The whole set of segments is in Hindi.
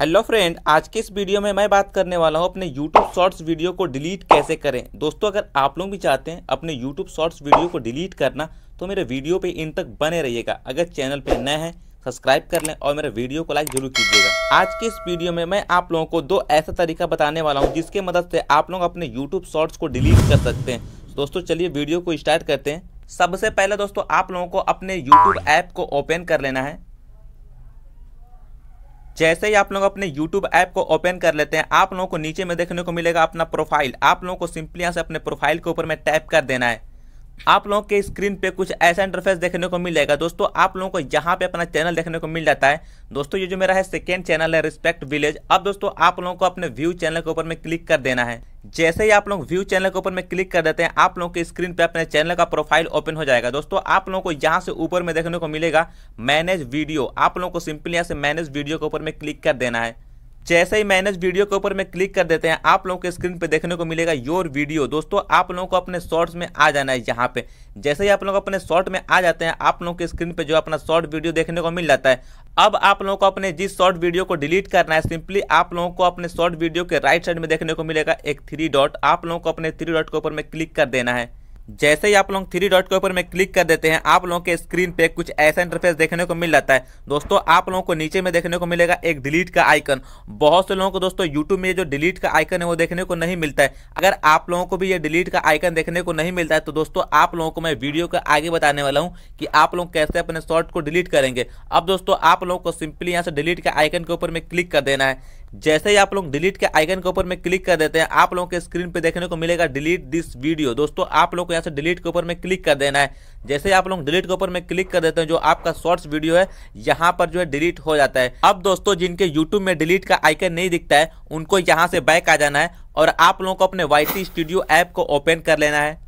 हेलो फ्रेंड आज के इस वीडियो में मैं बात करने वाला हूं अपने यूट्यूब शॉर्ट्स वीडियो को डिलीट कैसे करें दोस्तों अगर आप लोग भी चाहते हैं अपने यूट्यूब शॉर्ट्स वीडियो को डिलीट करना तो मेरे वीडियो पे इन तक बने रहिएगा अगर चैनल पे नए हैं सब्सक्राइब कर लें और मेरे वीडियो को लाइक जरूर कीजिएगा आज के इस वीडियो में मैं आप लोगों को दो ऐसा तरीका बताने वाला हूँ जिसके मदद से आप लोग अपने यूट्यूब शॉर्ट्स को डिलीट कर सकते हैं दोस्तों चलिए वीडियो को स्टार्ट करते हैं सबसे पहले दोस्तों आप लोगों को अपने यूट्यूब ऐप को ओपन कर लेना है जैसे ही आप लोग अपने यूट्यूब ऐप को ओपन कर लेते हैं आप लोगों को नीचे में देखने को मिलेगा अपना प्रोफाइल आप लोगों को सिंपली यहाँ से अपने प्रोफाइल के ऊपर में टैप कर देना है आप लोगों के स्क्रीन पे कुछ ऐसा इंटरफेस देखने को मिल जाएगा दोस्तों आप लोगों को यहाँ पे अपना चैनल देखने को मिल जाता है दोस्तों ये जो मेरा है सेकेंड चैनल है रिस्पेक्ट विलेज अब दोस्तों आप लोगों को अपने व्यू चैनल के ऊपर में क्लिक कर देना है जैसे ही आप लोग व्यू चैनल के ऊपर में क्लिक कर देते हैं आप लोगों के स्क्रीन पे अपने चैनल का प्रोफाइल ओपन हो जाएगा दोस्तों आप लोगों को यहाँ से ऊपर में देखने को मिलेगा मैनेज वीडियो आप लोगों को सिंपली यहाँ से मैनेज वीडियो के ऊपर में क्लिक कर देना है जैसे ही मैनेज वीडियो के ऊपर में क्लिक कर देते हैं आप लोगों के स्क्रीन पे देखने को मिलेगा योर वीडियो दोस्तों आप लोगों को अपने शॉर्ट्स में आ जाना है यहाँ पे जैसे ही आप लोग अपने शॉर्ट में आ जाते हैं आप लोगों के स्क्रीन पे जो अपना शॉर्ट वीडियो देखने को मिल जाता है अब आप लोगों को अपने जिस शॉर्ट वीडियो को डिलीट करना है सिंपली आप लोगों को अपने शॉर्ट वीडियो के राइट साइड में देखने को मिलेगा एक थ्री डॉट आप लोगों को अपने थ्री डॉट के ऊपर में क्लिक कर देना है जैसे ही आप लोग थ्री डॉट के ऊपर में क्लिक कर देते हैं आप लोगों के स्क्रीन पे कुछ ऐसा इंटरफेस देखने को मिल जाता है दोस्तों आप लोगों को नीचे में देखने को मिलेगा एक डिलीट का आइकन बहुत से लोगों को दोस्तों यूट्यूब में जो डिलीट का आइकन है वो देखने को नहीं मिलता है अगर आप लोगों को भी ये डिलीट का आइकन देखने को नहीं मिलता है तो दोस्तों आप लोगों को मैं वीडियो का आगे बताने वाला हूँ कि आप लोग कैसे अपने शॉर्ट को डिलीट करेंगे अब दोस्तों आप लोगों को सिंपली यहाँ से डिलीट के आइकन के ऊपर में क्लिक कर देना है जैसे ही आप लोग डिलीट के आइकन के ऊपर में क्लिक कर देते हैं आप लोगों के स्क्रीन पे देखने को मिलेगा डिलीट दिस वीडियो दोस्तों आप लोग को यहाँ से डिलीट के ऊपर में क्लिक कर देना है जैसे ही आप लोग डिलीट के ऊपर में क्लिक कर देते हैं जो आपका शॉर्ट्स वीडियो है यहाँ पर जो है डिलीट हो जाता है अब दोस्तों जिनके यूट्यूब में डिलीट का आइकन नहीं दिखता है उनको यहाँ से बैक आ जाना है और आप लोगों को अपने वाई स्टूडियो ऐप को ओपन कर लेना है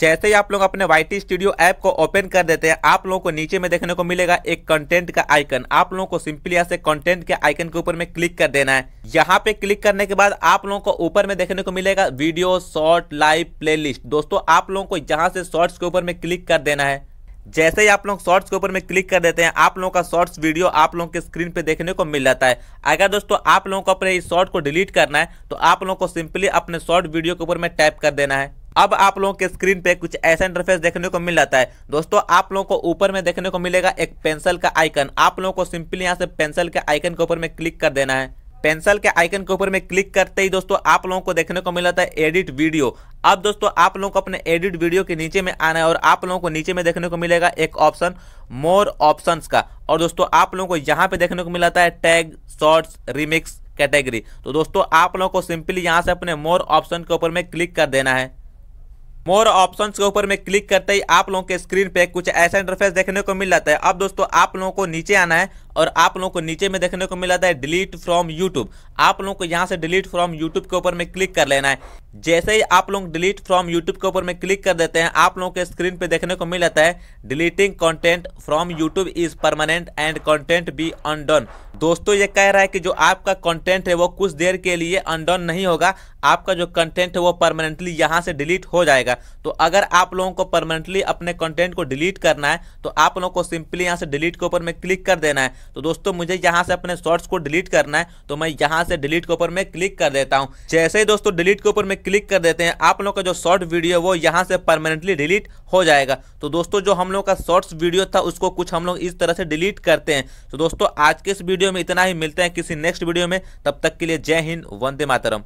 जैसे ही आप लोग अपने वाई स्टूडियो ऐप को ओपन कर देते हैं आप लोगों को नीचे में देखने को मिलेगा एक कंटेंट का आइकन आप लोगों को सिंपली ऐसे कंटेंट के आइकन के ऊपर में क्लिक कर देना है यहाँ पे क्लिक करने के बाद आप लोगों को ऊपर में देखने को मिलेगा वीडियो शॉर्ट लाइव प्लेलिस्ट दोस्तों आप लोगों को यहाँ से शॉर्ट्स के ऊपर में क्लिक कर देना है जैसे ही आप लोग शॉर्ट्स के ऊपर में क्लिक कर देते हैं आप लोगों का शॉर्ट्स वीडियो आप लोगों के स्क्रीन पे देखने को मिल जाता है अगर दोस्तों आप लोगों को अपने इस शॉर्ट को डिलीट करना है तो आप लोगों को सिंपली अपने शॉर्ट वीडियो के ऊपर में टैप कर देना है अब आप लोगों के स्क्रीन पे कुछ ऐसा इंटरफेस देखने को मिल जाता है दोस्तों आप लोगों को ऊपर में देखने को मिलेगा एक पेंसिल का आइकन आप लोगों को सिंपली यहाँ से पेंसिल के आइकन के ऊपर में क्लिक कर देना है पेंसिल के आइकन के ऊपर में क्लिक करते ही दोस्तों आप लोगों को देखने को मिला था एडिट वीडियो अब दोस्तों आप लोगों को अपने एडिट वीडियो के नीचे में आना है और आप लोगों को नीचे में देखने को मिलेगा एक ऑप्शन मोर ऑप्शंस का और दोस्तों आप लोगों को यहाँ पे देखने को मिला है टैग शॉर्ट्स रिमिक्स कैटेगरी तो दोस्तों आप लोगों को सिंपली यहाँ से अपने मोर ऑप्शन के ऊपर में क्लिक कर देना है मोर ऑप्शन के ऊपर में क्लिक करते ही आप लोगों के स्क्रीन पे कुछ ऐसा इंटरफेस देखने को मिल जाता है अब दोस्तों आप लोगों को नीचे आना है और आप लोगों को नीचे में देखने को मिल जाता है डिलीट फ्रॉम यूट्यूब आप लोगों को यहाँ से डिलीट फ्रॉम यूट्यूब के ऊपर में क्लिक कर लेना है जैसे ही आप लोग डिलीट फ्रॉम यूट्यूब के ऊपर में क्लिक कर देते हैं आप लोगों के स्क्रीन पे देखने को मिल जाता है deleting content from YouTube is permanent and content be undone दोस्तों ये कह रहा है कि जो आपका कंटेंट है वो कुछ देर के लिए अनडन नहीं होगा आपका जो कंटेंट है वो परमानेंटली यहाँ से डिलीट हो जाएगा तो अगर आप लोगों को परमानेंटली अपने कंटेंट को डिलीट करना है तो आप लोगों को सिंपली यहाँ से डिलीट के ऊपर में क्लिक कर देना है तो दोस्तों मुझे यहाँ से अपने शॉर्ट्स को डिलीट करना है तो मैं यहाँ से डिलीट के ऊपर में क्लिक कर देता हूँ जैसे ही दोस्तों डिलीट के ऊपर में क्लिक कर देते हैं आप लोग का जो शॉर्ट वीडियो वो यहाँ से परमानेंटली डिलीट हो जाएगा तो दोस्तों जो हम लोग का शॉर्ट्स वीडियो था उसको कुछ हम लोग इस तरह से डिलीट करते हैं तो दोस्तों आज के इस वीडियो में इतना ही मिलते हैं किसी नेक्स्ट वीडियो में तब तक के लिए जय हिंद वंदे मातरम